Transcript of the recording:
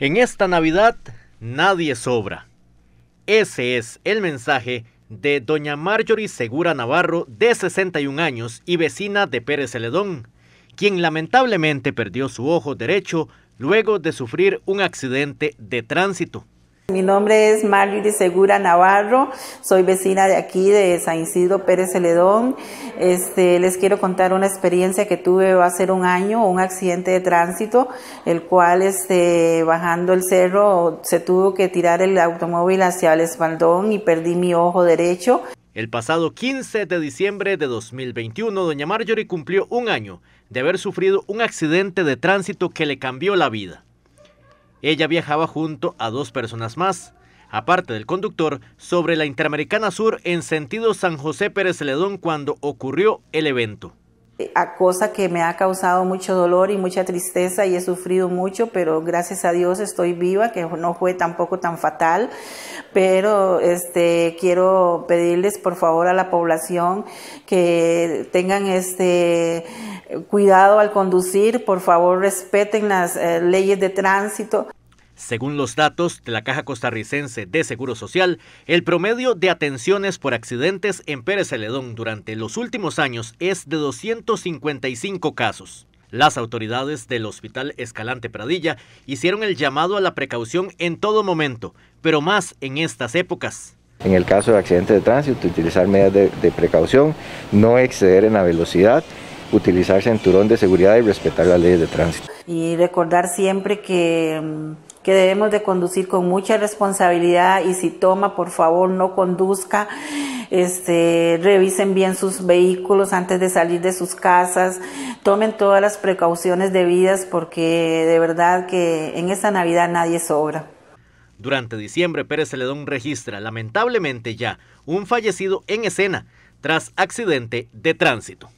En esta Navidad nadie sobra. Ese es el mensaje de doña Marjorie Segura Navarro, de 61 años y vecina de Pérez Celedón, quien lamentablemente perdió su ojo derecho luego de sufrir un accidente de tránsito. Mi nombre es Marjorie Segura Navarro, soy vecina de aquí, de San Isidro Pérez Celedón. Este, les quiero contar una experiencia que tuve hace un año, un accidente de tránsito, el cual este, bajando el cerro se tuvo que tirar el automóvil hacia el espaldón y perdí mi ojo derecho. El pasado 15 de diciembre de 2021, doña Marjorie cumplió un año de haber sufrido un accidente de tránsito que le cambió la vida. Ella viajaba junto a dos personas más, aparte del conductor, sobre la Interamericana Sur en sentido San José Pérez Celedón cuando ocurrió el evento a cosa que me ha causado mucho dolor y mucha tristeza y he sufrido mucho, pero gracias a Dios estoy viva, que no fue tampoco tan fatal, pero este quiero pedirles por favor a la población que tengan este cuidado al conducir, por favor respeten las eh, leyes de tránsito. Según los datos de la Caja Costarricense de Seguro Social, el promedio de atenciones por accidentes en Pérez Celedón durante los últimos años es de 255 casos. Las autoridades del Hospital Escalante Pradilla hicieron el llamado a la precaución en todo momento, pero más en estas épocas. En el caso de accidentes de tránsito, utilizar medidas de, precaución, no exceder en la velocidad, utilizar cinturón de seguridad y respetar las leyes de tránsito. Y recordar siempre que mm, que debemos de conducir con mucha responsabilidad y si toma, por favor, no conduzca, este, revisen bien sus vehículos antes de salir de sus casas, tomen todas las precauciones debidas porque de verdad que en esta Navidad nadie sobra. Durante diciembre, Pérez Celedón registra, lamentablemente ya, un fallecido en escena tras accidente de tránsito.